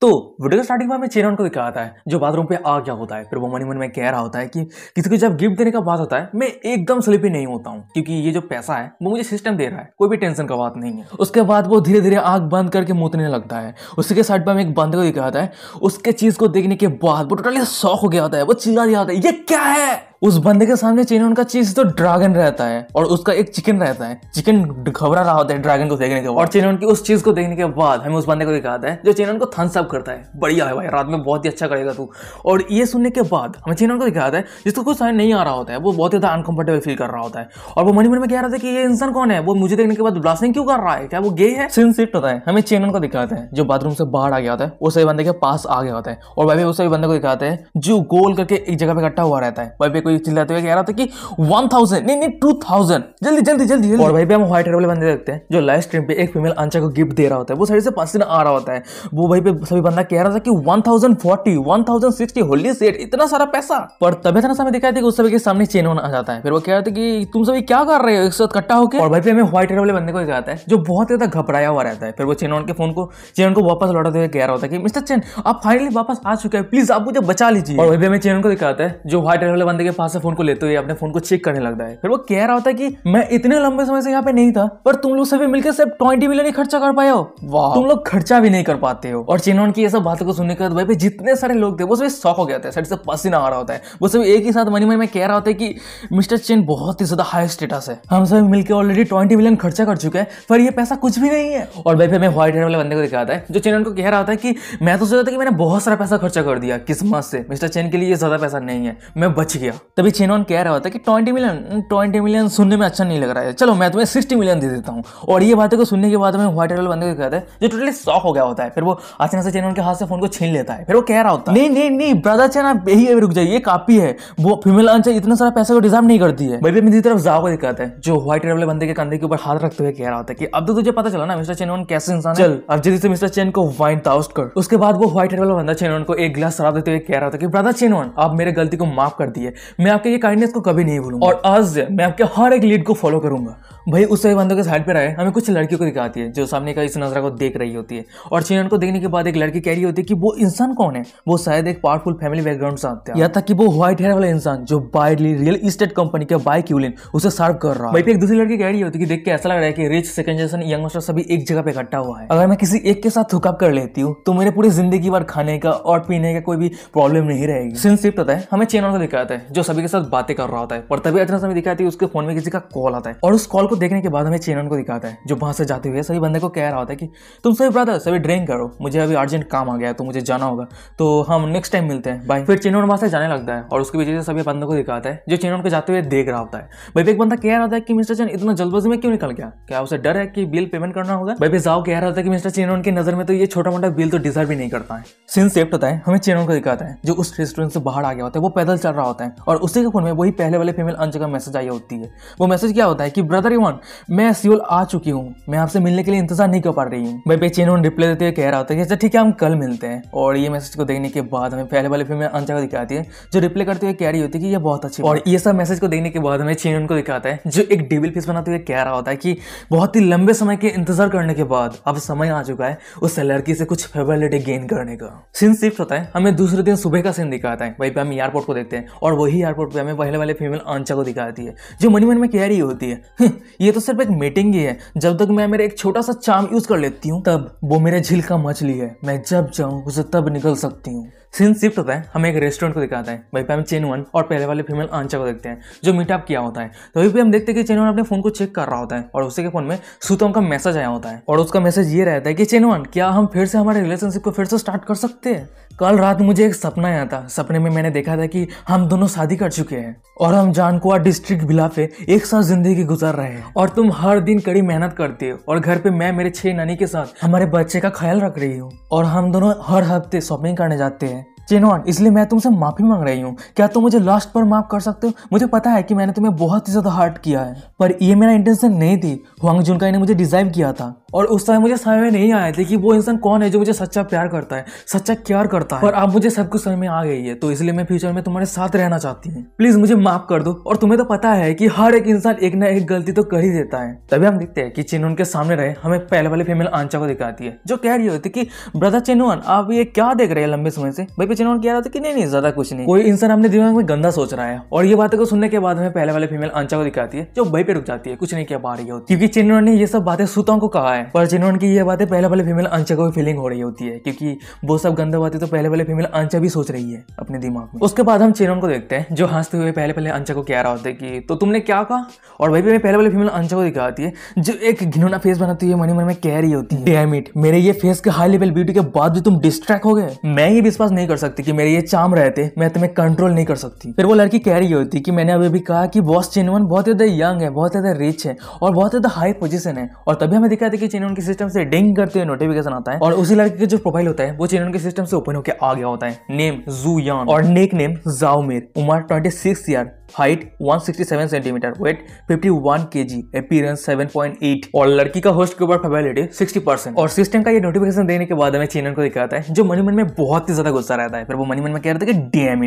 तो video starting में चेरन को दिखाया है जो बाथरूम पे आ गया होता है फिर वो मनी मन में कह रहा होता है कि किसी को जब गिफ्ट देने का बात होता है मैं एकदम स्लिपी नहीं होता हूँ क्योंकि ये जो पैसा है वो मुझे सिस्टम दे रहा है कोई भी टेंशन का बात नहीं है उसके बाद वो धीरे धीरे आग बंद करके मोतने लगता है उसी के साइड पर हमें एक बंद को दिखाता है उसके चीज़ को देखने के बाद वो टोटली शौक हो गया होता है वो चिल्ला दिया होता है ये क्या है उस बंदे के सामने चेन उनका चीज तो ड्रैगन रहता है और उसका एक चिकन रहता है चिकन घबरा रहा होता है ड्रैगन को देखने के बाद और चेन की उस चीज को देखने के बाद हमें उस बंदे को दिखाता है जो चेन को थम्स अप करता है बढ़िया है भाई रात में बहुत ही अच्छा करेगा तू और ये सुनने के बाद हमें चेन को दिखाता है जिसको कुछ समझ नहीं आ रहा होता है वो बहुत ज्यादा अनकंफर्टेबल फील कर रहा होता है और वो मनी मन में कह रहा था कि ये इंसान कौन है वो मुझे देखने के बाद ब्लास्टिंग क्यों कर रहा है क्या वो गे है सीन शिफ्ट होता है हमें चेन को दिखाते हैं जो बाथरूम से बाहर आ गया होता है वो सभी बंदे के पास आ गया होता है और भाई उस सभी बंदे को दिखाते हैं जो गोल करके एक जगह पे इकट्ठा हुआ रहता है भाई कोई चिल्लाते हुए कह रहा था कि वन थाउजेंड नहीं नहीं टू थाउजेंड जल्दी जल्दी जल्दी और भाई भी हम व्हाइट हेयर वाले बंदे देखते हैं जो लाइव स्ट्रीम पे एक फीमेल आंचा को गिफ्ट दे रहा होता है वो सही से पांच दिन आ रहा होता है वो भाई पे सभी बंदा कह रहा था कि one thousand forty one thousand sixty holy shit इतना सारा पैसा पर तभी था समय दिखाया था कि उस सभी के सामने चेन होना आ जाता है फिर वो कह रहे थे कि तुम सभी क्या कर रहे हो एक साथ इकट्ठा होकर और भाई पे हमें व्हाइट हेयर वाले बंदे को कहता है जो बहुत ज्यादा घबराया हुआ रहता है फिर वो चेन के फोन को चेन को वापस लौटाते हुए कह रहा होता है कि मिस्टर चेन आप फाइनली वापस आ चुके हैं प्लीज आप मुझे बचा लीजिए और भाई पे हमें चेन को दिखाता है जो व्हाइट हेयर वाले बंदे के फास्ट से फोन को लेते हुए अपने फोन को चेक करने लगता है फिर वो कह रहा होता है कि मैं इतने लंबे समय से यहाँ पे नहीं था पर तुम लोग सभी मिलकर सिर्फ ट्वेंटी मिलियन ही खर्चा कर पाए हो वाह तुम लोग खर्चा भी नहीं कर पाते हो और चिनोन की ये सब बातों को सुनने के बाद भाई जितने सारे लोग थे वो सभी शौक हो गया था सर से पसीना आ रहा होता है वो सभी एक ही साथ मनी मन में कह रहा होता है कि मिस्टर चेन बहुत ही ज्यादा हाई स्टेटस है हम सभी मिलकर ऑलरेडी ट्वेंटी मिलियन खर्चा कर चुके हैं पर ये पैसा कुछ भी नहीं है और भाई फिर मैं व्हाइट हेयर वाले बंदे को दिखाता है जो चेन को कह रहा होता है कि मैं तो सोचा था कि मैंने बहुत सारा पैसा खर्चा कर दिया किस्मत से मिस्टर चेन के लिए ज्यादा पैसा नहीं है मैं बच गया तभी छेनॉन कह रहा होता कि ट्वेंटी मिलियन ट्वेंटी मिलियन सुनने में अच्छा नहीं लग रहा है चलो मैं तुम्हें सिक्सटी मिलियन दे देता हूँ और ये बातें को सुनने के बाद में व्हाइट वाले बंदे को कहता है जो टोटली शॉक हो गया होता है फिर वो अचानक से चेनॉन के हाथ से फोन को छीन लेता है फिर वो कह रहा होता है नहीं नहीं नहीं ब्रदर चैन आप यही रुक जाइए काफी है वो फीमेल आंसर इतना सारा पैसा को डिजर्व नहीं करती है भाई मेरी तरफ जाओ को दिखाता है जो व्हाइट वाले बंदे के कंधे के ऊपर हाथ रखते हुए कह रहा होता है कि अब तो तुझे पता चला ना मिस्टर चेनॉन कैसे इंसान चल अब जल्दी से मिस्टर चेन को वाइन आउट कर उसके बाद वो व्हाइट वाला बंदा चेनॉन को एक ग्लास शराब देते हुए कह रहा था कि ब्रदर चेनॉन आप मेरे गलती को माफ कर दिए मैं आपके ये काइंडनेस को कभी नहीं भूलूंगा और आज मैं आपके हर एक लीड को फॉलो करूंगा भाई उस सभी बंदों के साइड पर आए हमें कुछ लड़कियों को दिखाती है जो सामने का इस नजरा को देख रही होती है और चीन को देखने के बाद एक लड़की कह रही होती है कि वो इंसान कौन है वो शायद एक पावरफुल फैमिली बैकग्राउंड से आते हैं या था कि वो व्हाइट हेयर वाला इंसान जो बाइडली रियल इस्टेट कंपनी के बाय क्यूलिन उसे सर्व कर रहा है भाई एक दूसरी लड़की कह रही होती है कि देख के ऐसा लग रहा है कि रिच सेकंड जनरेशन यंग सभी एक जगह पे इकट्ठा हुआ है अगर मैं किसी एक के साथ हुकअप कर लेती हूँ तो मेरे पूरी जिंदगी भर खाने का और पीने का कोई भी प्रॉब्लम नहीं रहेगी सिंस पता है हमें चेन को दिखाता है जो सभी के साथ बातें कर रहा होता है पर तभी अचानक हमें दिखाती है उसके फोन में किसी का कॉल आता है और उस कॉल को देखने के बाद हमें चेनन को दिखाता है जो वहां से जाते हुए सभी बंदे को कह रहा होता है कि तुम सभी ब्रदर सभी ड्रिंक करो मुझे अभी अर्जेंट काम आ गया तो मुझे जाना होगा तो हम नेक्स्ट टाइम मिलते हैं भाई फिर चेनन वहां से जाने लगता है और उसके पीछे से सभी बंदों को दिखाता है जो चेनन को जाते हुए देख रहा होता है भाई एक बंदा कह रहा था कि मिस्टर चेन इतना जल्दबाजी में क्यों निकल गया क्या उसे डर है कि बिल पेमेंट करना होगा भाई भी जाओ कह रहा था कि मिस्टर चेनन की नजर में तो ये छोटा मोटा बिल तो डिजर्व भी नहीं करता है सिंस सेफ्ट होता है हमें चेनन को दिखाता है जो उस रेस्टोरेंट से बाहर आ गया होता है वो पैदल चल रहा होता है और और उसी के फोन में वही पहले वाले फीमेल अंश का मैसेज आई होती है वो मैसेज क्या होता है कि ब्रदर इवन मैं सियोल आ चुकी हूँ मैं आपसे मिलने के लिए इंतजार नहीं कर पा रही हूँ भाई बेचैन उन्होंने रिप्लाई देते हुए कह रहा होता है कि अच्छा, ठीक है हम कल मिलते हैं और ये मैसेज को देखने के बाद हमें पहले वाले फीमेल अंश को दिखाती है जो रिप्लाई करते हुए कह रही होती है कि ये बहुत अच्छी और ये सब मैसेज को देखने के बाद हमें चेन उनको दिखाता है जो एक डेबिल फेस बनाते हुए कह रहा होता है कि बहुत ही लंबे समय के इंतजार करने के बाद अब समय आ चुका है उस लड़की से कुछ फेवरेबिलिटी गेन करने का सीन शिफ्ट होता है हमें दूसरे दिन सुबह का सीन दिखाता है वहीं पे हम एयरपोर्ट को देखते हैं और वही एयरपोर्ट पे हमें पहले वाले फीमेल आंचा को दिखाती है जो मनी मन में कह रही होती है हम्म, ये तो सिर्फ एक मीटिंग ही है जब तक मैं मेरे एक छोटा सा चाम यूज़ कर लेती हूँ तब वो मेरे झील का मछली है मैं जब जाऊँ उसे तब निकल सकती हूँ सीन शिफ्ट होता है हमें एक रेस्टोरेंट को दिखाता है वहीं पे हम चेन वन और पहले वाले फीमेल आंचा को देखते हैं जो मीटअप किया होता है तो वहीं पे हम देखते हैं कि चेन वन अपने फोन को चेक कर रहा होता है और उसी के फोन में सुतम का मैसेज आया होता है और उसका मैसेज ये रहता है कि चेन वन क्या हम फिर से हमारे रिलेशनशिप को फिर से स्टार्ट कर सकते हैं कल रात मुझे एक सपना आया था सपने में मैंने देखा था कि हम दोनों शादी कर चुके हैं और हम जानकुआ डिस्ट्रिक्ट बिला पे एक साथ जिंदगी गुजार रहे हैं और तुम हर दिन कड़ी मेहनत करते हो और घर पे मैं मेरे छह नानी के साथ हमारे बच्चे का ख्याल रख रही हूँ और हम दोनों हर हफ्ते शॉपिंग करने जाते हैं चिनवान इसलिए मैं तुमसे माफ़ी मांग रही हूँ क्या तुम मुझे लास्ट पर माफ़ कर सकते हो मुझे पता है कि मैंने तुम्हें बहुत ही ज़्यादा हर्ट किया है पर ये मेरा इंटेंशन नहीं थी हुआंग जुनकाई ने मुझे डिज़ाइव किया था और उस समय मुझे समझ में नहीं आया था कि वो इंसान कौन है जो मुझे सच्चा प्यार करता है सच्चा केयर करता है पर अब मुझे सब कुछ समझ में आ गई है तो इसलिए मैं फ्यूचर में तुम्हारे साथ रहना चाहती हूँ प्लीज़ मुझे माफ़ कर दो और तुम्हें तो पता है कि हर एक इंसान एक ना एक गलती तो कर ही देता है तभी हम देखते हैं कि चिनवन के सामने रहे हमें पहले वाले फीमेल आंचा को दिखाती है जो कह रही होती कि ब्रदर चिनवन आप ये क्या देख रहे हैं लंबे समय से भाई कुछ आउट किया रहा था कि नहीं नहीं ज्यादा कुछ नहीं कोई इंसान अपने दिमाग में गंदा सोच रहा है और ये बातें को सुनने के बाद में पहले वाले फीमेल अंचा को दिखाती है जो भाई पे रुक जाती है कुछ नहीं किया पा रही होती क्योंकि चिन्नोन ने ये सब बातें सुताओं को कहा है पर चिन्नोन की ये बातें पहले वाले फीमेल अंचा को फीलिंग हो रही होती है क्योंकि वो सब गंदा बातें तो पहले वाले फीमेल अंचा भी सोच रही है अपने दिमाग में उसके बाद हम चिन्नोन को देखते हैं जो हंसते हुए पहले पहले अंचा को कह रहा होता है कि तो तुमने क्या कहा और भाई पे पहले वाले फीमेल अंचा को दिखाती है जो एक घिनौना फेस बनाती है मनी मन में कह रही होती है मेरे ये फेस के हाई लेवल ब्यूटी के बाद भी तुम डिस्ट्रैक्ट हो गए मैं ये विश्वास नहीं कर सकता सकती कि मेरे ये चाम रहते मैं तुम्हें कंट्रोल नहीं कर सकती फिर वो लड़की कह रही होती कि मैंने अभी भी कहा कि बॉस चिनवन बहुत ज़्यादा यंग है बहुत ज़्यादा रिच है और बहुत ज़्यादा हाई पोजीशन है और तभी हमें दिखाते था कि चिनवन के सिस्टम से डिंग करते हुए नोटिफिकेशन आता है और उसी लड़की का जो प्रोफाइल होता है वो चिनवन के सिस्टम से ओपन होकर आ गया होता है नेम जू यान और नेक नेम जाओमेर उमर twenty six year height 167 centimetre weight 51 KG appearance 7.8 और लड़की का होस्ट के ऊपर फेबिलिटी 60 परसेंट और सिस्टम का ये नोटिफिकेशन देने के बाद हमें चीनन को दिखाता है जो मनी मन में बहुत ही ज्यादा गुस्सा रहता है फिर वो मनी मन में कह रहा था कि डैम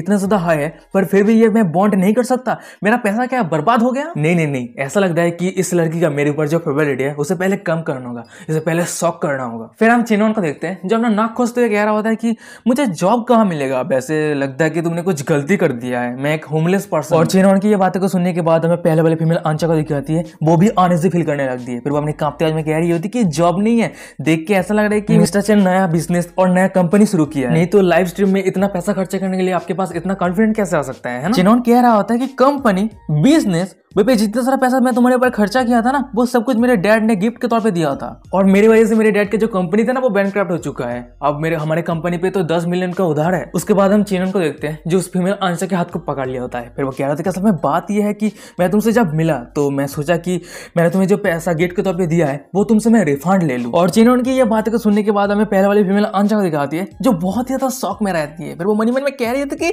इतना ज्यादा हाई है पर फिर भी ये मैं बॉन्ड नहीं कर सकता मेरा पैसा क्या बर्बाद हो गया नहीं नहीं नहीं ऐसा लगता है कि इस लड़की का मेरे ऊपर जो फेबेलिटी है उसे पहले कम करना होगा इसे पहले शॉक करना होगा फिर हम चिनोन को देखते हैं जो अपना नाक खोजते हुए कह रहा होता है कि मुझे जॉब कहाँ मिलेगा वैसे लगता है कि तुमने कुछ गलती कर दिया है मैं एक होमलेस पर्सन और चेनॉन की ये बातें को सुनने के बाद हमें पहले वाले फीमेल आंचा को दिखी जाती है वो भी अनइजी फील करने लगती है फिर वो अपनी कांपते आज में कह रही होती है कि जॉब नहीं है देख के ऐसा लग रहा है कि मिस्टर चेन नया बिजनेस और नया कंपनी शुरू किया है नहीं तो लाइव स्ट्रीम में इतना पैसा खर्चा करने के लिए आपके पास इतना कॉन्फिडेंट कैसे आ सकता है चेनॉन कह रहा होता है कि कंपनी बिजनेस बेबे जितना सारा पैसा मैं तुम्हारे ऊपर खर्चा किया था ना वो सब कुछ मेरे डैड ने गिफ्ट के तौर पे दिया था और मेरी वजह से मेरे डैड के जो कंपनी था ना वो बैंक हो चुका है अब मेरे हमारे कंपनी पे तो दस मिलियन का उधार है उसके बाद हम चेनन को देखते हैं जो उस फीमेल आंसर के हाथ को पकड़ लिया होता है फिर वो कह रहा था कि असल में बात यह है कि मैं तुमसे जब मिला तो मैं सोचा कि मैंने तुम्हें जो पैसा गेट के तौर पर दिया है वो तुमसे मैं रिफंड ले लूँ और चीनोन की यह बात को सुनने के बाद हमें पहले वाली फीमेल अंशा दिखाती है जो बहुत ही ज़्यादा शौक में रहती है फिर वो मनी मन में कह रही थी कि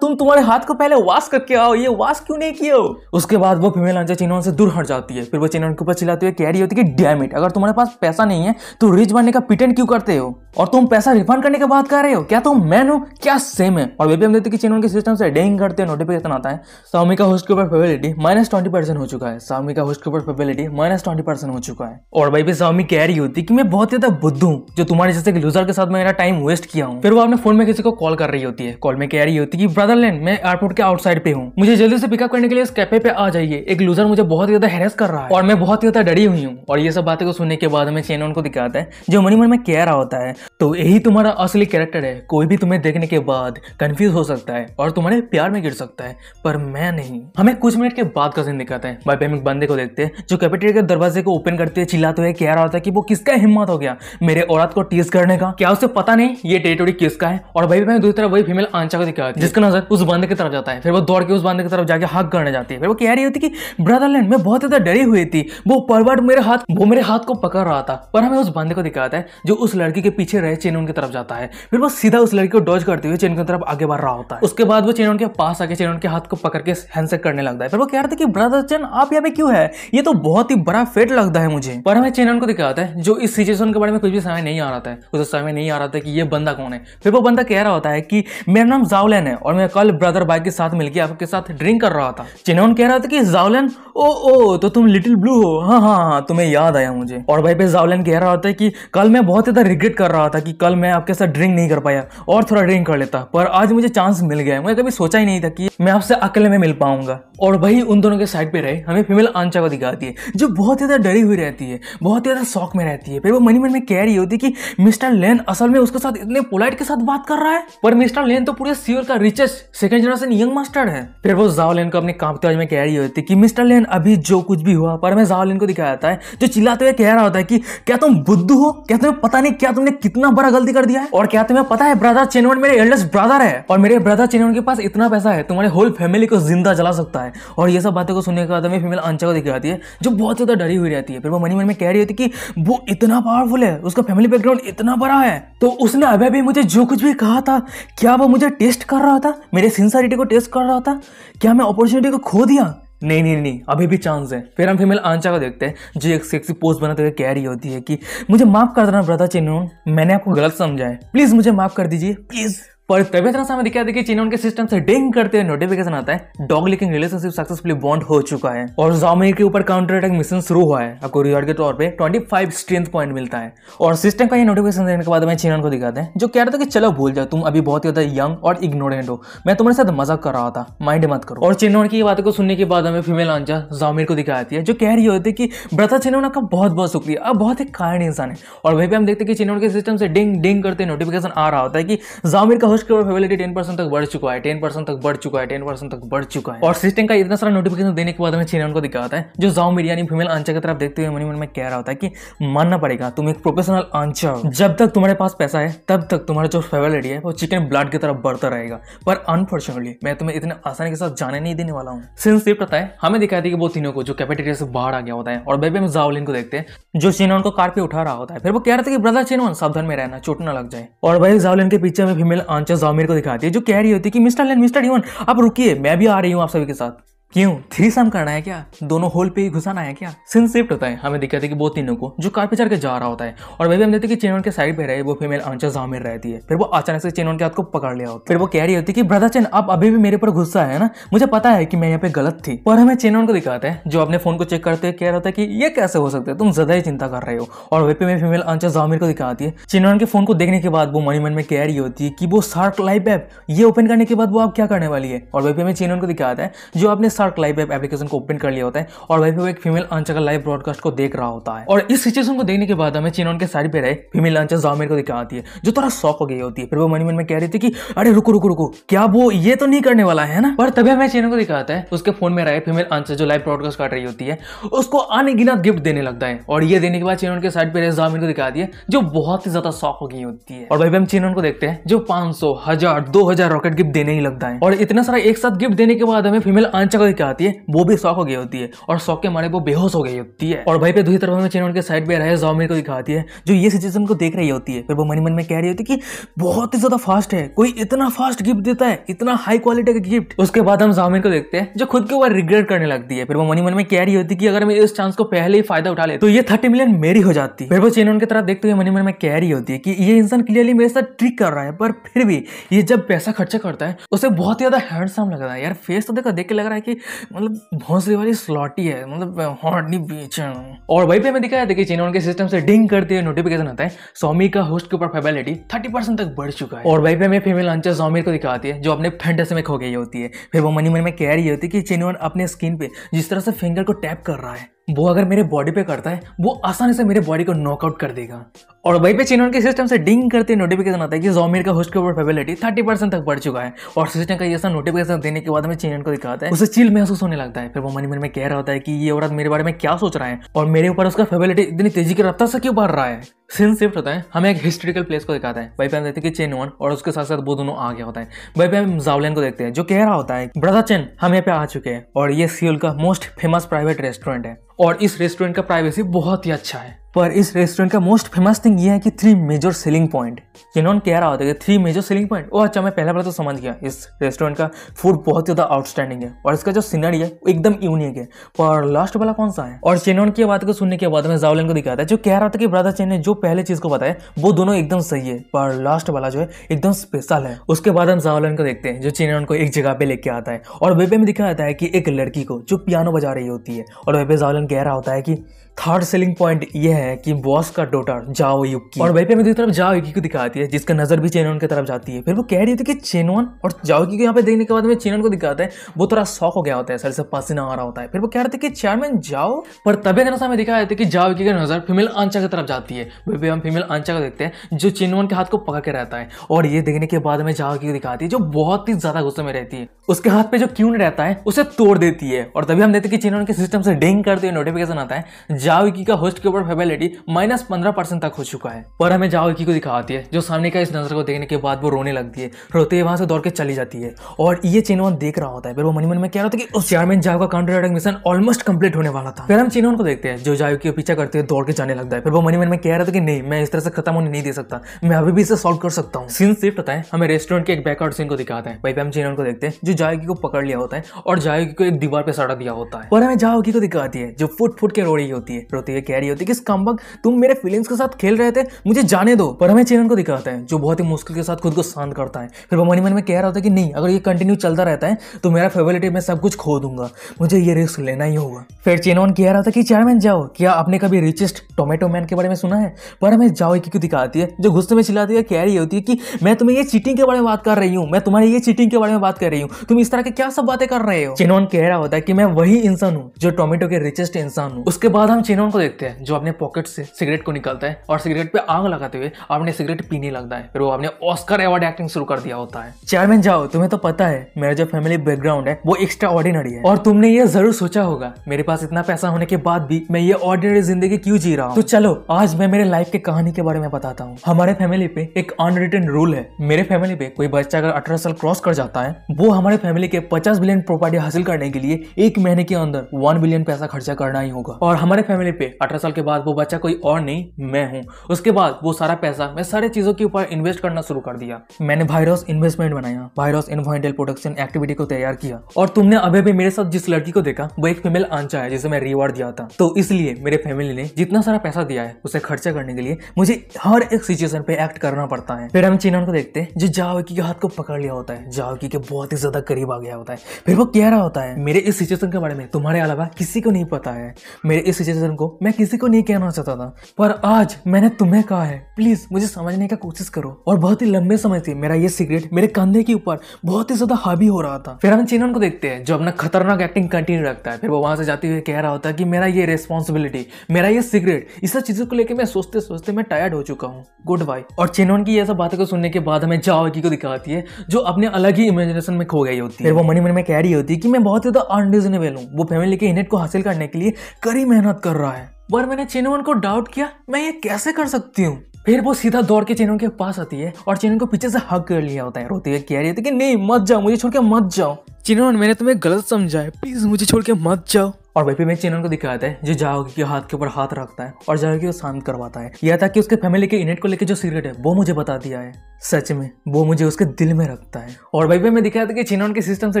तुम तुम्हारे हाथ को पहले वाश करके आओ ये वाश क्यों नहीं किया हो उसके बाद वो फीमेल अंजा चीनोन से दूर हट जाती है फिर वो चीनोन के ऊपर चिल्लाते हुए कह रही होती है कि डैमिट अगर तुम्हारे पास पैसा नहीं है तो रिच बनने का पिटेंट क्यों करते हो और तुम पैसा रिफंड करने की बात कर रहे हो क्या तुम मैन हो क्या सेम है और बेबी हम देखते चैनल के सिस्टम से डेंग करते नोटिफिकेशन आता है स्वामी का होस्ट के ऊपर फेबिलिटी माइनस ट्वेंटी परसेंट हो चुका है स्वामी का होस्ट के ऊपर फेबिलिटी माइनस ट्वेंटी परसेंट हो चुका है और भी स्वामी कह रही होती कि मैं बहुत ज्यादा बुद्ध हूँ जो तुम्हारे जैसे लूजर के साथ मेरा टाइम वेस्ट किया हूँ फिर वो अपने फोन में किसी को कॉल कर रही होती है कॉल में कह रही होती है कि ब्रदर लैंड मैं एयरपोर्ट के आउटसाइड पे हूँ मुझे जल्दी से पिकअप करने के लिए इस कैफे पे आ जाइए एक लूजर मुझे बहुत ज्यादा हेरेस कर रहा है और मैं बहुत ज्यादा डरी हुई हूँ और ये सब बातें को सुनने के बाद हमें चैनल को दिखाता है जो मनी मन में कह रहा होता है तो यही तुम्हारा असली कैरेक्टर है कोई भी तुम्हें देखने के बाद कंफ्यूज हो सकता है और तुम्हारे प्यार में गिर सकता है पर मैं नहीं हमें कुछ मिनट के बाद का सीन दिखाते हैं भाई प्रेमिक बंदे को देखते हैं जो कैपेटरी के दरवाजे को ओपन करते चिल्लाते हुए कह रहा होता है कि वो किसका हिम्मत हो गया मेरे औरत को टीस करने का क्या उसे पता नहीं ये टेरिटोरी किसका है और भाई मैं दूसरी तरफ वही फीमेल आंचा को दिखाती है जिसका नजर उस बंदे की तरफ जाता है फिर वो दौड़ के उस बंदे की तरफ जाके हक करने जाती है फिर वो कह रही होती कि ब्रदरलैंड में बहुत ज्यादा डरी हुई थी वो परवर्ट मेरे हाथ वो मेरे हाथ को पकड़ रहा था पर हमें उस बंदे को दिखाता है जो उस लड़की के पीछे पीछे रहे चेन उनकी तरफ जाता है फिर वो सीधा उस लड़की को डॉज करते हुए चेन की तरफ आगे बढ़ रहा होता है उसके बाद वो चेन उनके पास आके चेन उनके हाथ को पकड़ के हैंडसेक करने लगता है फिर वो कह रहा था कि ब्रदर चेन आप यहाँ पे क्यों है ये तो बहुत ही बड़ा फेट लगता है मुझे पर हमें चेन उनको दिखाता है जो इस सिचुएशन के बारे में कुछ भी समय नहीं आ रहा था उसे समय नहीं आ रहा था कि ये बंदा कौन है फिर वो बंदा कह रहा होता है कि मेरा नाम जावलैन है और मैं कल ब्रदर बाइक के साथ मिलकर आपके साथ ड्रिंक कर रहा था चिनोन कह रहा था कि जावलैन ओ ओ तो तुम लिटिल ब्लू हो हाँ हाँ हाँ तुम्हें याद आया मुझे और भाई पे जावलैन कह रहा होता है कि कल मैं बहुत ज्यादा रिग्रेट कर रहा रहा था कि कल मैं आपके साथ ड्रिंक नहीं कर पाया और थोड़ा ड्रिंक कर लेता पर आज मुझे चांस मिल गया मैं कभी सोचा ही नहीं था कि मैं आपसे अकेले में मिल पाऊंगा और भाई उन दोनों के साइड पे रहे हमें फीमेल आंचा को दिखाती है जो बहुत ज़्यादा डरी हुई रहती है बहुत ज़्यादा शौक में रहती है फिर वो मनी मन में कह रही होती है कि मिस्टर लेन असल में उसके साथ इतने पोलाइट के साथ बात कर रहा है पर मिस्टर लेन तो पूरे सीओल का richest second generation young master है फिर वो जाओ लेन को अपने कांपते आवाज में कह रही होती है कि मिस्टर लेन अभी जो कुछ भी हुआ पर मैं जाओ लेन को दिखाया जाता है जो चिल्लाते हुए कह रहा होता है कि क्या तुम बुद्धू हो क्या तुम्हें पता नहीं क्या तुमने इतना बड़ा गलती कर दिया है और क्या तुम्हें पता है ब्रदर चेनवन मेरे एल्डेस्ट ब्रदर है और मेरे ब्रदर चेनवन के पास इतना पैसा है तुम्हारे होल फैमिली को जिंदा जला सकता है और ये सब बातों को सुनने के बाद हमें फीमेल अंचा को दिख जाती है जो बहुत ज्यादा डरी हुई रहती है फिर वो मनी मन में कह रही होती कि वो इतना पावरफुल है उसका फैमिली बैकग्राउंड इतना बड़ा है तो उसने अभी भी मुझे जो कुछ भी कहा था क्या वो मुझे टेस्ट कर रहा था मेरे सिंसारिटी को टेस्ट कर रहा था क्या मैं अपॉर्चुनिटी को खो दिया नहीं नहीं नहीं अभी भी चांस है फिर हम फीमेल आंचा को देखते हैं जो एक सेक्सी पोस्ट बनाते हुए कह रही होती है कि मुझे माफ़ कर देना ब्रदर चिन्ह मैंने आपको गलत समझा है प्लीज़ मुझे माफ़ कर दीजिए प्लीज़ और तभी तरह से हमें दिखाया देखिए चीन उनके सिस्टम से डिंग करते हुए नोटिफिकेशन आता है डॉग लिकिंग रिलेशनशिप सक्सेसफुली बॉन्ड हो चुका है और जामिर के ऊपर काउंटर अटैक मिशन शुरू हुआ है आपको रिवार्ड के तौर पर ट्वेंटी फाइव स्ट्रेंथ पॉइंट मिलता है और सिस्टम का ये नोटिफिकेशन देने के बाद मैं चीन को दिखाते हैं जो कह रहा था कि चलो भूल जाओ तुम अभी बहुत ज्यादा यंग और इग्नोरेंट हो मैं तुम्हारे साथ मजाक कर रहा था माइंड मत करो और चिन्होन की बात को सुनने के बाद हमें फीमेल आंजा जामिर को दिखाती है जो कह रही होती है कि ब्रता चिन्होन का बहुत बहुत शुक्रिया अब बहुत एक काइंड इंसान है और वहीं पर हम देखते हैं कि चिन्होन के सिस्टम से डिंग डिंग करते नोटिफिकेशन आ रहा होता है कि जामिर का होश फर्स्ट करोड़ फेबिलिटी टेन परसेंट तक बढ़ चुका है टेन परसेंट तक बढ़ चुका है टेन परसेंट तक बढ़ चुका है और सिस्टम का इतना सारा नोटिफिकेशन देने के बाद में चीन को दिखाता है जो जाओ मीडिया यानी फीमेल आंचा की तरफ देखते हुए मन मन में कह रहा होता है कि मानना पड़ेगा तुम एक प्रोफेशनल आंचा हो जब तक तुम्हारे पास पैसा है तब तक तुम्हारा जो फेवरेट है वो चिकन ब्लड की तरफ बढ़ता रहेगा पर अनफॉर्चुनेटली मैं तुम्हें इतने आसानी के साथ जाने नहीं देने वाला हूँ सिंस ये पता है हमें दिखाई दी कि वो तीनों को जो कैपेटेरिया से बाहर आ गया होता है और बेबे हम जावलिन को देखते हैं जो चीन को कार पे उठा रहा होता है फिर वो कह रहा था कि ब्रदर चीन सावधान में रहना चोट ना लग जाए और भाई जावलिन के पीछे में फीमेल आंचल बच्चा जामिर को दिखाती है जो कह रही होती है कि मिस्टर लैन मिस्टर यून आप रुकिए मैं भी आ रही हूँ आप सभी के साथ क्यों थ्री सम करना है क्या दोनों होल पे ही घुसाना है क्या सिंस शिफ्ट होता है हमें दिक्कत है कि वो तीनों को जो कार पे चढ़ के जा रहा होता है और वह भी हम देखते कि चेनोन के साइड पे रहे वो फीमेल आंचा जामिर रहती है फिर वो अचानक से चेनोन के हाथ को पकड़ लिया होता है फिर वो कह रही होती है कि ब्रदर चेन आप अभी भी मेरे पर गुस्सा है ना मुझे पता है कि मैं यहाँ पे गलत थी पर हमें चेनोन को दिखाता है जो अपने फोन को चेक करते हुए कह रहा था कि ये कैसे हो सकता है तुम ज्यादा ही चिंता कर रहे हो और वे में फीमेल आंचा जामिर को दिखाती है चेनोन के फोन को देखने के बाद वो मनी मन में कह रही होती है कि वो सार्क लाइफ ऐप ये ओपन करने के बाद वो आप क्या करने वाली है और वे वही हमें चेनोन को दिखाता है जो अपने सार्क लाइव वेब एप्लीकेशन को ओपन कर लिया होता है और वहीं पर एक फीमेल अंचर का लाइव ब्रॉडकास्ट को देख रहा होता है और इस सिचुएशन को देखने के बाद हमें चीन के साइड पे रहे फीमेल अंचर जामिर को दिखा आती है जो थोड़ा शौक हो गई होती है फिर वो मनी मन में कह रही थी कि अरे रुको रुको रुको क्या वो ये तो नहीं करने वाला है ना पर तभी हमें चीन को दिखाता है उसके फोन में रहे फीमेल अंचर जो लाइव ब्रॉडकास्ट कर रही होती है उसको अनगिनत गिफ्ट देने लगता है और ये देने के बाद चीन के साइड पे रहे जामिर को दिखा दिए जो बहुत ही ज्यादा शौक हो गई होती है और भाई हम चीन को देखते हैं जो पांच सौ हजार दो हजार रॉकेट गिफ्ट देने ही लगता है और इतना सारा एक साथ गिफ्ट देने के बाद हमें फीमेल आंचा को फिर क्या होती है वो भी शौक हो गई होती है और शौक के मारे वो बेहोश हो गई होती है और भाई पे दूसरी तरफ हमें चीन उनके साइड पे रहे जॉमी को दिखाती है जो ये सिचुएशन को देख रही होती है फिर वो मनी मन में कह रही होती है कि बहुत ही ज्यादा फास्ट है कोई इतना फास्ट गिफ्ट देता है इतना हाई क्वालिटी का गिफ्ट उसके बाद हम जामिन को देखते हैं जो खुद के ऊपर रिग्रेट करने लगती है फिर वो मनी मन में कह रही होती है कि अगर मैं इस चांस को पहले ही फायदा उठा ले तो ये थर्टी मिलियन मेरी हो जाती फिर वो चेन उनके तरफ देखते हुए मनी मन में कह रही होती है कि ये इंसान क्लियरली मेरे साथ ट्रिक कर रहा है पर फिर भी ये जब पैसा खर्चा करता है उसे बहुत ही ज्यादा हैंडसम लग रहा है यार फेस तो देखो देख के लग रहा है कि मतलब भोसले वाली स्लॉटी है मतलब हॉर्डली बीच और वही पे हमें दिखाया देखिए कि चीन उनके सिस्टम से डिंग करते हुए नोटिफिकेशन आता है सोमी का होस्ट के ऊपर फेबिलिटी थर्टी तक बढ़ चुका है और वही पे हमें फीमेल लॉन्चर सोमी को दिखाती है जो अपने फैंटेसी में खो गई होती है फिर वो मनी मन में कह रही होती है कि चेन अपने स्किन पे जिस तरह से फिंगर को टैप कर रहा है वो अगर मेरे बॉडी पे करता है वो आसानी से मेरे बॉडी को नॉकआउट कर देगा और वही पे चिनोन के सिस्टम से डिंग करते नोटिफिकेशन आता है कि जोमिर का होस्ट के ऊपर फेबिलिटी थर्टी परसेंट तक बढ़ चुका है और सिस्टम का ऐसा नोटिफिकेशन देने के बाद में चिन्हन को दिखाता है उसे चिल महसूस होने लगता है फिर वो मन मन में कह रहा होता है कि ये औरत मेरे बारे में क्या सोच रहा है और मेरे ऊपर उसका फेबिलिटी इतनी तेजी की रफ्तार से क्यों बढ़ रहा है सीन शिफ्ट होता है हमें एक हिस्टोरिकल प्लेस को दिखाता है वही पे हम देखते हैं कि चेन वन और उसके साथ साथ वो दोनों आ गया होता है वही पे हम जावलेन को देखते हैं जो कह रहा होता है ब्रदर चेन हम यहाँ पे आ चुके हैं और ये सियोल का मोस्ट फेमस प्राइवेट रेस्टोरेंट है और इस रेस्टोरेंट का प्राइवेसी बहुत ही अच्छा है पर इस रेस्टोरेंट का मोस्ट फेमस थिंग ये है कि थ्री मेजर सेलिंग पॉइंट नॉन कह रहा होता है कि थ्री मेजर सेलिंग पॉइंट ओ अच्छा मैं पहला बार तो समझ गया इस रेस्टोरेंट का फूड बहुत ज़्यादा आउटस्टैंडिंग है और इसका जो सीनरी है वो एकदम यूनिक है पर लास्ट वाला कौन सा है और चेनोन की बात को सुनने के बाद में जावलन को दिखाया था जो कह रहा था कि ब्रदर चेन ने जो पहले चीज़ को बताया वो दोनों एकदम सही है पर लास्ट वाला जो है एकदम स्पेशल है उसके बाद हम जावलन को देखते हैं जो चेनोन को एक जगह पे लेके आता है और वेबे में दिखाया जाता है कि एक लड़की को जो पियानो बजा रही होती है और वेबे जावलन कह रहा होता है कि थर्ड सेलिंग पॉइंट ये है कि बॉस का डोटर जाओ युक्की और वही पे हमें तरफ जाओ युकी को दिखाती है जिसका नजर भी चेनवन की तरफ जाती है फिर वो कह रही थी कि चेनवन और जाओ युकी को यहाँ पे देखने के बाद में चेनवन को दिखाता है वो थोड़ा शौक हो गया होता है सर से पसीना आ रहा होता है फिर वो कह रहे थे कि चेयरमैन जाओ पर तभी अगर हमें दिखाया जाता कि जाओ की नजर फीमेल आंचा की तरफ जाती है वही पे हम फीमेल आंचा को देखते हैं जो चेनवन के हाथ को पकड़ के रहता है और ये देखने के बाद में जाओ को दिखाती है जो बहुत ही ज्यादा गुस्से में रहती है उसके हाथ पे जो क्यून रहता है उसे तोड़ देती है और तभी हम देखते हैं कि चेनवन के सिस्टम से डेंग करते हुए नोटिफिकेशन आता है जाओकी का होस्ट के ऊपर फेबिलिटी माइनस पंद्रह परसेंट तक हो चुका है पर हमें जाओकी को दिखाती है जो सामने का इस नजर को देखने के बाद वो रोने लगती है रोते हुए वहां से दौड़ के चली जाती है और ये चिन्हवन देख रहा होता है फिर वो मनी मन में कह रहा होता है कि उस चेयरमैन में जाओ का counter attack mission almost complete होने वाला था फिर हम चिन्हवन को देखते हैं जो जाओ की पीछा करते हुए दौड़ के जाने लगता है फिर वो मनी मन में कह रहा था कि नहीं मैं इस तरह से खत्म होने नहीं दे सकता मैं अभी भी इसे सॉल्व कर सकता हूँ सीन शिफ्ट होता है हमें रेस्टोरेंट के एक बैकआउट सीन को दिखाते है भाई पे हम चिन्हवन को देखते हैं जो जायोकी को पकड़ लिया होता है और जायोकी को एक दीवार पे सड़ा दिया होता है और हमें जाओकी को दिखाती है जो फुट फुट के रो रही होती है होती है रोती है कह रही होती है कि कम्बक तुम मेरे फीलिंग्स के साथ खेल रहे थे मुझे जाने दो पर हमें चेरन को दिखाता है जो बहुत ही मुश्किल के साथ खुद को शांत करता है फिर वो मनी मन में कह रहा होता है कि नहीं अगर ये कंटिन्यू चलता रहता है तो मेरा फेवरेटी में सब कुछ खो दूंगा मुझे ये रिस्क लेना ही होगा फिर चेनोन कह रहा था कि चेयरमैन जाओ क्या आपने कभी रिचेस्ट टोमेटो मैन के बारे में सुना है पर हमें जाओ की दिखाती है जो गुस्से में चिल्लाती है कह रही होती है कि मैं तुम्हें ये चीटिंग के बारे में बात कर रही हूँ मैं तुम्हारे ये चीटिंग के बारे में बात कर रही हूँ तुम इस तरह के क्या सब बातें कर रहे हो चेनोन कह रहा होता है कि मैं वही इंसान हूँ जो टोमेटो के रिचेस्ट इंसान हूँ उसके बाद हम हम चिन्हों को देखते हैं जो अपने पॉकेट से सिगरेट को निकालता है और सिगरेट पे आग लगाते हुए अपने सिगरेट पीने लगता है फिर वो अपने ऑस्कर अवार्ड एक्टिंग शुरू कर दिया होता है चेयरमैन जाओ तुम्हें तो पता है मेरा जो फैमिली बैकग्राउंड है वो एक्स्ट्रा ऑर्डिनरी है और तुमने ये जरूर सोचा होगा मेरे पास इतना पैसा होने के बाद भी मैं ये ऑर्डिनरी जिंदगी क्यों जी रहा हूँ तो चलो आज मैं मेरे लाइफ के कहानी के बारे में बताता हूँ हमारे फैमिली पे एक अनरिटन रूल है मेरे फैमिली पे कोई बच्चा अगर अठारह साल क्रॉस कर जाता है वो हमारे फैमिली के पचास बिलियन प्रॉपर्टी हासिल करने के लिए एक महीने के अंदर वन बिलियन पैसा खर्चा करना ही होगा और हमारे फैमिली पे अठारह साल के बाद वो बच्चा कोई और नहीं मैं हूँ उसके बाद वो सारा पैसा मैं सारे चीज़ों के ऊपर इन्वेस्ट करना शुरू कर दिया मैंने वायरस इन्वेस्टमेंट बनाया वायरस इन्वाइंटल प्रोडक्शन एक्टिविटी को तैयार किया और तुमने अभी भी मेरे साथ जिस लड़की को देखा वो एक फीमेल आंचा है जिसे मैं रिवॉर्ड दिया था तो इसलिए मेरे फैमिली ने जितना सारा पैसा दिया है उसे खर्चा करने के लिए मुझे हर एक सिचुएशन पे एक्ट करना पड़ता है फिर हम चीनन को देखते हैं जो जावकी के हाथ को पकड़ लिया होता है जावकी के बहुत ही ज्यादा करीब आ गया होता है फिर वो कह रहा होता है मेरे इस सिचुएशन के बारे में तुम्हारे अलावा किसी को नहीं पता है मेरे इस सिचुएशन डिसीजन को मैं किसी को नहीं कहना चाहता था पर आज मैंने तुम्हें कहा है प्लीज मुझे समझने का कोशिश करो और बहुत ही लंबे समय से मेरा ये सिगरेट मेरे कंधे के ऊपर बहुत ही ज्यादा हावी हो रहा था फिर हम चिन्हन को देखते हैं जो अपना खतरनाक एक्टिंग कंटिन्यू रखता है फिर वो वहां से जाते हुए कह रहा होता है कि मेरा ये रेस्पॉन्सिबिलिटी मेरा ये सिगरेट इस सब चीजों को लेकर मैं सोचते सोचते मैं टायर्ड हो चुका हूँ गुड बाय और चिन्हन की यह सब बातों को सुनने के बाद हमें जावकी को दिखाती है जो अपने अलग ही इमेजिनेशन में खो गई होती है वो मनी मन में कह रही होती है कि मैं बहुत ज्यादा अनरिजनेबल हूँ वो फैमिली के इनेट को हासिल करने के लिए कड़ी मेहनत कर कर रहा है पर मैंने चिनवन को डाउट किया मैं ये कैसे कर सकती हूँ फिर वो सीधा दौड़ के चिनवन के पास आती है और चिनवन को पीछे से हक कर लिया होता है रोती है कह रही है कि नहीं मत जाओ मुझे छोड़ के मत जाओ चिनवन मैंने तुम्हें गलत समझा है प्लीज मुझे छोड़ के मत जाओ और वेपी में चेनन को दिखाया है जो जाओगे के हाथ के ऊपर हाथ रखता है और जाओगे को शांत करवाता है यह था कि उसके फैमिली के इनेट को लेकर जो सीक्रेट है वो मुझे बता दिया है सच में वो मुझे उसके दिल में रखता है और वेपी में दिखाया था कि चिनोन के सिस्टम से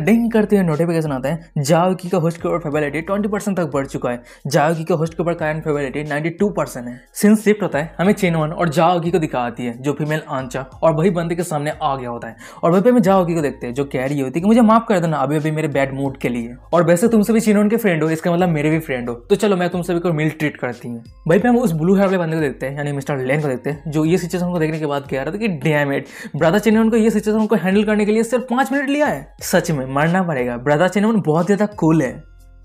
डिंग करते हुए नोटिफिकेशन आता है जाओगी का होस्ट के ऊपर फेबिलिटी ट्वेंटी तक बढ़ चुका है जाओगी के होस्ट के ऊपर करंट फेबिलिटी नाइन्टी टू है सिंस शिफ्ट होता है हमें चिनोन और जाओगी को दिखाती है जो फीमेल आंचा और वही बंदे के सामने आ गया होता है और वेपी में जाओगी को देखते हैं जो कह रही होती है कि मुझे माफ कर देना अभी अभी मेरे बैड मूड के लिए और वैसे तुमसे भी चिनोन के फ्रेंड हो इसका मतलब मेरे भी फ्रेंड हो तो चलो मैं तुम सभी को मिल ट्रीट करती हूँ भाई पे हम उस ब्लू हेयर वाले बंदे को देखते हैं यानी मिस्टर लेन को देखते हैं जो ये सिचुएशन को देखने के बाद कह रहा था कि डैम इट ब्रदर चेन को ये सिचुएशन को हैंडल करने के लिए सिर्फ पांच मिनट लिया है सच में मरना पड़ेगा ब्रदर चेन बहुत ज़्यादा कूल है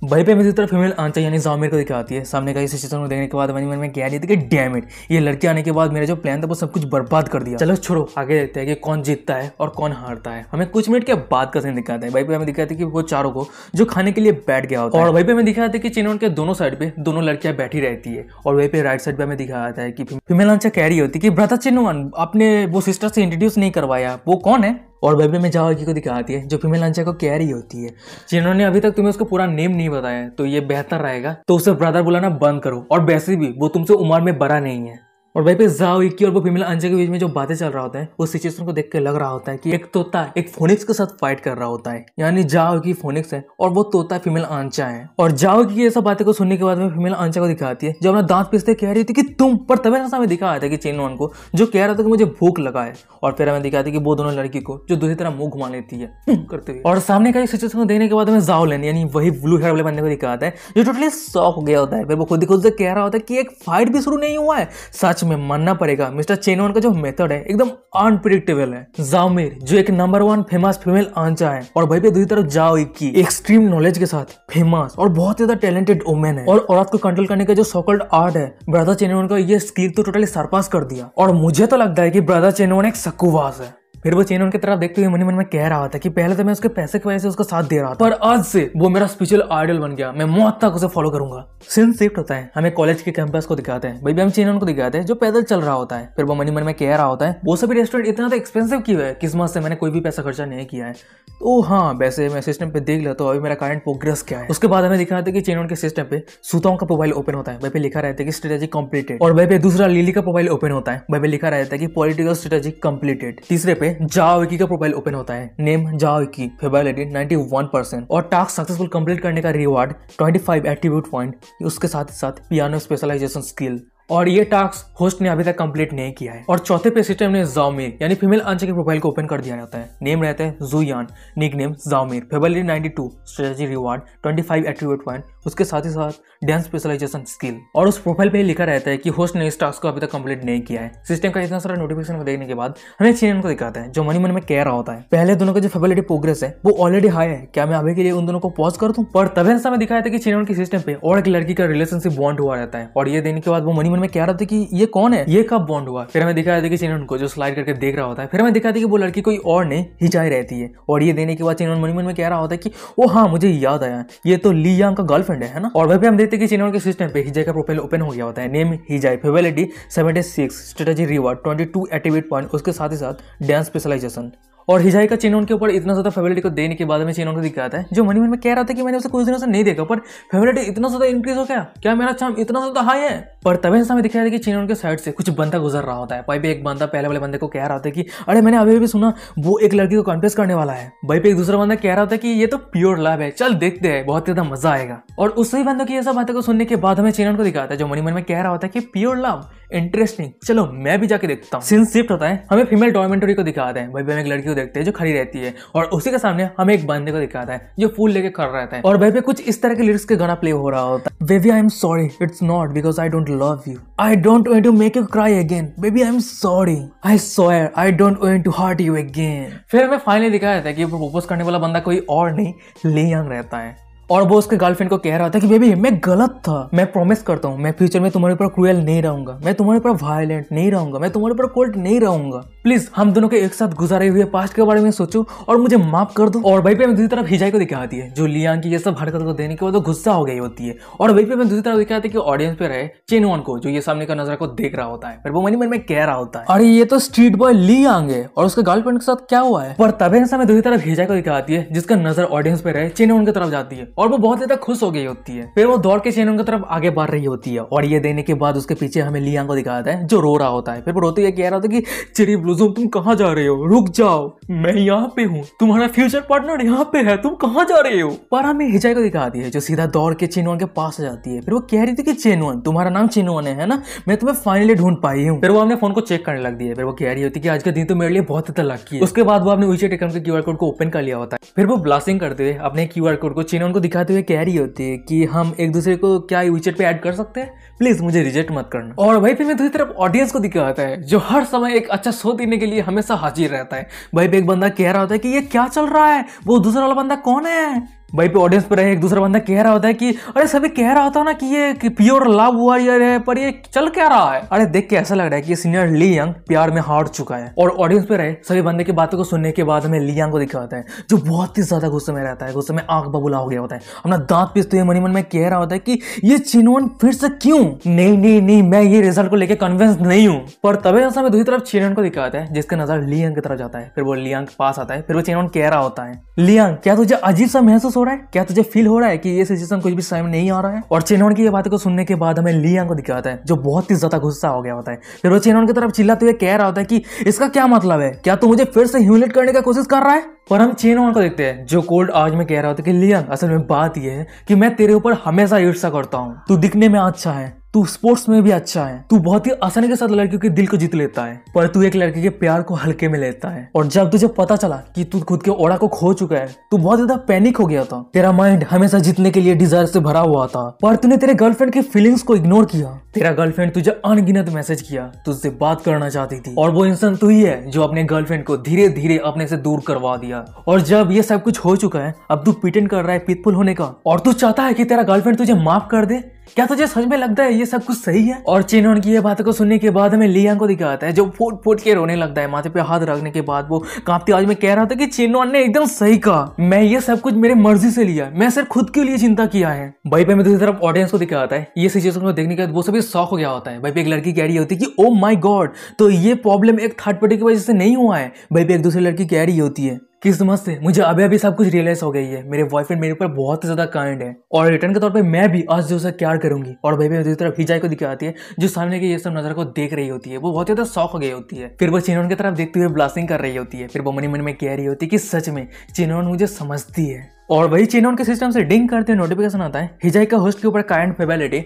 भाई पे मेरी तरफ फीमेल आंचा यानी जामिर को दिखाती है सामने का इस सिचुएशन को देखने के बाद मैंने मन में कह दिया कि डैम ये लड़के आने के बाद मेरा जो प्लान था वो सब कुछ बर्बाद कर दिया चलो छोड़ो आगे देखते हैं कि कौन जीतता है और कौन हारता है हमें कुछ मिनट के बाद का सीन दिखाता है भाई पे हमें दिखाते कि वो चारों को जो खाने के लिए बैठ गया होता और भाई पे हमें दिखाया था कि चिनोन के दोनों साइड पे दोनों लड़कियां बैठी रहती है और वही पे राइट साइड पे हमें दिखाया जाता है कि फीमेल आंचा कह रही होती है कि ब्रदर चिनोन अपने वो सिस्टर से इंट्रोड्यूस नहीं करवाया वो कौन है और बेबी में जावागी को दिखाती है जो फीमेल लंचा को कैरी होती है जिन्होंने अभी तक तुम्हें उसका पूरा नेम नहीं बताया तो ये बेहतर रहेगा तो उसे ब्रदर बुलाना बंद करो और वैसे भी वो तुमसे उम्र में बड़ा नहीं है और भाई पे जाओकी और वो फीमेल अंजे के बीच में जो बातें चल रहा होता है उस सिचुएशन को देख के लग रहा होता है कि एक तोता एक फोनिक्स के साथ फाइट कर रहा होता है यानी की फोनिक्स है और वो तोता फीमेल आंचा है और जाओकी की ये सब बातें को सुनने के बाद में फीमेल आंचा को दिखाती है जो अपना दांत पीसते कह रही थी कि तुम पर तभी ऐसा हमें दिखा था कि चेन वन को जो कह रहा था कि मुझे भूख लगा है और फिर हमें दिखाती कि वो दोनों लड़की को जो दूसरी तरह मुंह घुमा लेती है हम्म। करते हुए और सामने का सिचुएशन को देखने के बाद हमें जाओ लेने यानी वही ब्लू हेयर वाले बंदे को दिखाता है जो टोटली शॉक हो गया होता है फिर वो खुद खुद से कह रहा होता है कि एक फाइट भी शुरू नहीं हुआ है सच में मानना पड़ेगा मिस्टर चेनवान का जो मेथड है एकदम अनप्रिडिक्टेबल है जामिर जो एक number one famous female anchor है और भाई पे दूसरी तरफ जाओ की एक्सट्रीम नॉलेज के साथ फेमस और बहुत ज्यादा टैलेंटेड वुमेन है और औरत को कंट्रोल करने का जो सोकल्ड आर्ट है ब्रदर चेनवान का ये स्किल तो टोटली सरपास कर दिया और मुझे तो लगता है की ब्रदर चेनवान एक सकुवास है फिर वो चेन उनकी तरफ देखते हुए मनी मन में कह रहा था कि पहले तो मैं उसके पैसे की वजह से उसका साथ दे रहा था पर आज से वो मेरा स्पेशल आइडल बन गया मैं मौत तक उसे फॉलो करूंगा सीन शिफ्ट होता है हमें कॉलेज के कैंपस को दिखाते हैं भाई हम चेन उनको दिखाते हैं जो पैदल चल रहा होता है फिर वो मनी मन में कह रहा होता है वो सभी रेस्टोरेंट इतना तो एक्सपेंसिव क्यों है किस्मत से मैंने कोई भी पैसा खर्चा नहीं किया है तो हाँ वैसे मैं सिस्टम पे देख लेता हूँ अभी मेरा करंट प्रोग्रेस क्या है उसके बाद हमें दिखा था कि चेन के सिस्टम पे सूताओं का प्रोफाइल ओपन होता है भाई पे लिखा रहता है कि स्ट्रेटेजी कम्प्लीटेड और भाई पे दूसरा लिली का प्रोफाइल ओपन होता है भाई पे लिखा रहता है कि पॉलिटिकल स्ट्रेटेजी कम्प्लीटेड तीसरे पे में जाओकी का प्रोफाइल ओपन होता है नेम जाओकी नाइनटी वन परसेंट और टास्क सक्सेसफुल कंप्लीट करने का reward twenty five attribute point उसके साथ ही साथ पियानो स्पेशलाइजेशन स्किल और ये टास्क होस्ट ने अभी तक कंप्लीट नहीं किया है और चौथे पे सिस्टम ने जाओमीर यानी फीमेल आंसर के प्रोफाइल को ओपन कर दिया जाता है नेम रहता है जुयान निक नेम जाओमीर जामिर नाइनटी टू स्ट्रेटी reward twenty five attribute point उसके साथ ही साथ डांस स्पेशलाइजेशन स्किल और उस प्रोफाइल पे लिखा रहता है कि होस्ट ने इस टास्क को अभी तक कंप्लीट नहीं किया है सिस्टम का इतना सारा नोटिफिकेशन को देखने के बाद हमें चीन को दिखाता है जो मनी मन में कह रहा होता है पहले दोनों का जो फेबिलिटी प्रोग्रेस है वो ऑलरेडी हाई है क्या मैं अभी के लिए उन दोनों को पॉज कर दूँ पर तभी समय दिखाया था कि चीन के सिस्टम पे और एक लड़की का रिलेशनशिप बॉन्ड हुआ रहता है और ये देने के बाद वो मनी मन में कह रहा था कि ये कौन है ये कब बॉन्ड हुआ फिर हमें दिखाया था कि चीन को जो स्लाइड करके देख रहा होता है फिर हमें दिखाया था कि वो लड़की कोई और नहीं हिचाई रहती है और ये देने के बाद चीन मनी मन में कह रहा होता है कि वो हाँ मुझे याद आया ये तो ली यांग का गर्लफ्रेंड फ्रेंड है ना और वह भी हम देखते हैं कि सिस्टम पे हिजाई का प्रोफाइल ओपन हो गया होता है नेम हिजाई फेवेलिटी seventy six strategy reward twenty two एटीवेट पॉइंट उसके साथ ही साथ डांस स्पेशलाइजेशन और हिजाई का चेन उनके ऊपर इतना ज़्यादा फेवरेटी को देने के बाद में चेन को दिखाता है जो मनी मन में कह रहा था कि मैंने उसे कुछ दिनों से नहीं देखा पर फेवरेटी इतना ज़्यादा इंक्रीज हो गया क्या मेरा चाम इतना ज़्यादा हाई है पर तभी हमें दिखाया था कि चेनोन के साइड से कुछ बंदा गुजर रहा होता है भाई पे एक बंदा पहले वाले बंदे को कह रहा था कि अरे मैंने अभी भी सुना वो एक लड़की को कॉन्फ्रेंस करने वाला है भाई पे एक दूसरा बंदा कह रहा था कि ये तो प्योर लव है चल देखते हैं बहुत ज़्यादा मजा आएगा और उसी बंदों की ये सब बातें को सुनने के बाद हमें चेन को दिखाता है जो मनी मन में कह रहा होता है कि प्योर लव इंटरेस्टिंग चलो मैं भी जाके देखता हूँ सिंस शिफ्ट होता है हमें फीमेल डॉमेंटरी को दिखाते हैं भाई पे एक लड़की को देखते हैं जो खड़ी रहती है और उसी के सामने हमें एक बंदे को दिखाता है जो फूल लेके खड़ा रहता है और वह पे कुछ इस तरह के लिरिक्स के गाना प्ले हो रहा होता है baby I am sorry it's not because I don't love you I don't want to make you cry again baby I am sorry I swear I don't want to hurt you again फिर हमें finally दिखाया जाता है कि propose करने वाला बंदा कोई और नहीं ले यंग रहता है और वो उसके गर्लफ्रेंड को कह रहा था कि बेबी मैं गलत था मैं प्रॉमिस करता हूँ मैं फ्यूचर में तुम्हारे ऊपर क्रूएल नहीं रहूंगा मैं तुम्हारे ऊपर वायलेंट नहीं रहूंगा मैं तुम्हारे ऊपर कोल्ड नहीं रहूंगा प्लीज हम दोनों के एक साथ गुजारे हुए पास्ट के बारे में सोचो और मुझे माफ कर दो और वही पे मैं दूसरी तरफ हिजाई को दिखाती है जो लियांग की ये सब हरकत को देने के बाद गुस्सा हो गई होती है और वही पे मैं दूसरी तरफ दिखाती है कि ऑडियंस पे रहे चेनवान को जो ये सामने का नजर को देख रहा होता है पर वो मनी मन में कह रहा होता है अरे ये तो स्ट्रीट बॉय ली है और उसके गर्लफ्रेंड के साथ क्या हुआ है पर तभी हमें दूसरी तरफ हिजाई को दिखाती है जिसका नजर ऑडियंस पे रहे चेनवान की तरफ जाती है और वो बहुत ज्यादा खुश हो गई होती है फिर वो दौड़ के शेनन की तरफ आगे बढ़ रही होती है और ये देने के बाद उसके पीछे हमें लियांग को दिखाया है जो रो रहा होता है फिर वो रोते हुए कह रहा होता है कि चिरी ब्लूजूम तुम कहाँ जा रहे हो रुक जाओ मैं यहाँ पे हूँ तुम्हारा फ्यूचर पार्टनर यहाँ पे है तुम कहाँ जा रहे हो पर हमें हिजाई को दिखा दिया है जो सीधा दौड़ के चेनवन के पास जाती है फिर वो कह रही थी कि चेनवन तुम्हारा नाम चेनवन है ना मैं तुम्हें फाइनली ढूंढ पाई हूँ फिर वो हमने फोन को चेक करने लग दिया फिर वो कह रही होती कि आज के दिन तो मेरे लिए बहुत ज्यादा लकी है उसके बाद वो अपने टेकन के क्यूआर कोड को ओपन कर लिया होता है फिर वो ब्लास्टिंग करते हुए अपने क्यूआर कोड को चेनवन को दिखाते हुए कह रही होती है कि हम एक दूसरे को क्या विचेट पे ऐड कर सकते हैं प्लीज मुझे रिजेक्ट मत करना और भाई फिर मैं दूसरी तरफ ऑडियंस को दिखाता है जो हर समय एक अच्छा शो देने के लिए हमेशा हाजिर रहता है भाई पे एक बंदा कह रहा होता है कि ये क्या चल रहा है वो दूसरा वाला बंदा कौन है भाई पे ऑडियंस पर एक दूसरा बंदा कह रहा होता है कि अरे सभी कह रहा होता ना कि ये कि प्योर लव हुआ यार है पर ये चल क्या रहा है अरे देख के ऐसा लग रहा है कि सीनियर ली यंग प्यार में हार चुका है और ऑडियंस पे रहे सभी बंदे की बातों को सुनने के बाद हमें लियांग को दिखा होता है जो बहुत ही ज्यादा गुस्से में रहता है गुस्से में आंख बबूला हो गया होता है अपना दांत पीसते हुए मनी मन में कह रहा होता है कि ये चिनोन फिर से क्यों नहीं नहीं नहीं मैं ये रिजल्ट को लेकर कन्विंस नहीं हूँ पर तभी ऐसा हमें दूसरी तरफ चिनोन को दिखा होता है जिसका नजर लियांग की तरफ जाता है फिर वो लियांग के पास आता है फिर वो चिनोन कह रहा होता है लियांग क्या तुझे अजीब सा महसूस हो रहा है क्या तुझे फील हो रहा है कि ये सिचुएशन कुछ भी समझ नहीं आ रहा है और चेनोन की ये बात को सुनने के बाद हमें लिया को दिखाता है जो बहुत ही ज्यादा गुस्सा हो गया होता है फिर वो चेनोन की तरफ चिल्लाते हुए कह रहा होता है कि इसका क्या मतलब है क्या तू मुझे फिर से ह्यूमिलेट करने का कोशिश कर रहा है पर हम चेनोन को देखते हैं जो कोल्ड आज में कह रहा होता है कि लियांग असल में बात यह है कि मैं तेरे ऊपर हमेशा ईर्षा करता हूँ तू दिखने में अच्छा है तू स्पोर्ट्स में भी अच्छा है तू बहुत ही आसानी के साथ लड़कियों के दिल को जीत लेता है पर तू एक लड़के के प्यार को हल्के में लेता है और जब तुझे पता चला कि तू खुद के ओड़ा को खो चुका है तू बहुत ज्यादा पैनिक हो गया था तेरा माइंड हमेशा जीतने के लिए डिजायर से भरा हुआ था पर तूने तेरे गर्लफ्रेंड की फीलिंग्स को इग्नोर किया तेरा गर्लफ्रेंड तुझे अनगिनत मैसेज किया तुझसे बात करना चाहती थी और वो इंसान तू ही है जो अपने गर्लफ्रेंड को धीरे धीरे अपने से दूर करवा दिया और जब ये सब कुछ हो चुका है अब तू पिटेंड कर रहा है पितपुल होने का और तू चाहता है कि तेरा गर्लफ्रेंड तुझे माफ कर दे क्या तुझे समझ में लगता है ये सब कुछ सही है और चीन की ये बातों को सुनने के बाद हमें लियांग को दिखाता है जो फूट फूट के रोने लगता है माथे पे हाथ रखने के बाद वो कांपती आवाज में कह रहा था कि चिनोन ने एकदम सही कहा मैं ये सब कुछ मेरे मर्जी से लिया मैं सिर्फ खुद के लिए चिंता किया है भाई पे मैं दूसरी तरफ ऑडियंस को दिखाता है ये सिचुएशन को देखने के बाद वो सभी शौक हो गया होता है भाई पे एक लड़की कह रही होती है कि ओ माई गॉड तो ये प्रॉब्लम एक थर्ड पार्टी की वजह से नहीं हुआ है भाई पे एक दूसरी लड़की कह रही होती है किस्मत से मुझे अभी अभी सब कुछ रियलाइज हो गई है मेरे बॉयफ्रेंड मेरे ऊपर बहुत ही ज्यादा काइंड है और रिटर्न के तौर पे मैं भी आज जो उसे क्यार करूंगी और भाई दूसरी तरफ हिजाई को दिखाती है जो सामने के ये सब नजर को देख रही होती है वो बहुत ज्यादा शौक हो गई होती है फिर वो चिन्हन की तरफ देखते हुए ब्लास्टिंग कर रही होती है फिर वो मनी मन में कह रही होती है कि सच में चिनोन मुझे समझती है और वही चीन उनके सिस्टम से डिंग करते हुए नोटिफिकेशन आता है हिजाई का होस्ट के ऊपर करंट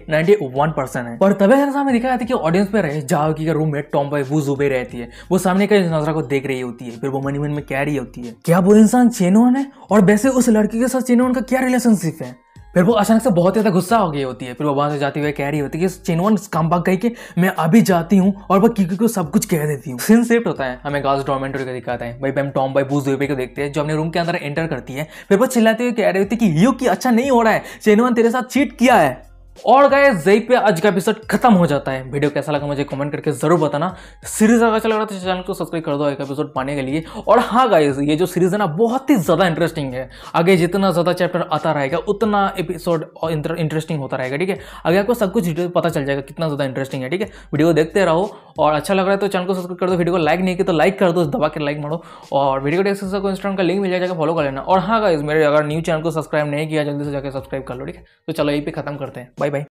नाइनटी वन परसेंट है और तभी हर सामने दिखाया था कि ऑडियंस में रहे जाओ की रूम में टॉम बाई वो जुबे रहती है वो सामने का नजरा को देख रही होती है फिर वो मन में कह रही होती है क्या वो इंसान चेनोन है और वैसे उस लड़की के साथ चेनोन का क्या रिलेशनशिप है फिर वो अचानक से बहुत ज़्यादा गुस्सा हो गई होती है फिर वो वहाँ से जाती हुई कह रही होती है कि चिनवन काम पाक गई कि मैं अभी जाती हूँ और वह क्योंकि को सब कुछ कह देती हूँ सिन सेफ्ट होता है हमें गर्ल्स डॉमेंटोरी का दिखाता है भाई हम टॉम भाई बूज दुबे को देखते हैं जो अपने रूम के अंदर एंटर करती है फिर वो चिल्लाते हुए कह रही होती है कि यू की अच्छा नहीं हो रहा है चिनवन तेरे साथ चीट किया है और गाय जई पे आज का एपिसोड खत्म हो जाता है वीडियो कैसा लगा मुझे कमेंट करके जरूर बताना सीरीज अगर अच्छा लग रहा है तो चैनल को सब्सक्राइब कर दो एक एपिसोड पाने के लिए और हाँ गाय ये जो सीरीज है ना बहुत ही ज़्यादा इंटरेस्टिंग है आगे जितना ज़्यादा चैप्टर आता रहेगा उतना एपिसोड इंटरेस्टिंग होता रहेगा ठीक है आगे आपको सब कुछ डिटेल पता चल जाएगा कितना ज़्यादा इंटरेस्टिंग है ठीक है वीडियो देखते रहो और अच्छा लग रहा है तो चैनल को सब्सक्राइब कर दो वीडियो को लाइक नहीं किया तो लाइक कर दो दबा के लाइक मारो और वीडियो को को इंस्टाग्राम का लिंक मिल जाएगा फॉलो कर लेना और हाँ गाइज मेरे अगर न्यू चैनल को सब्सक्राइब नहीं किया जल्दी से जाकर सब्सक्राइब कर लो ठीक है तो चलो यही पे खत्म करते हैं बाय bye bye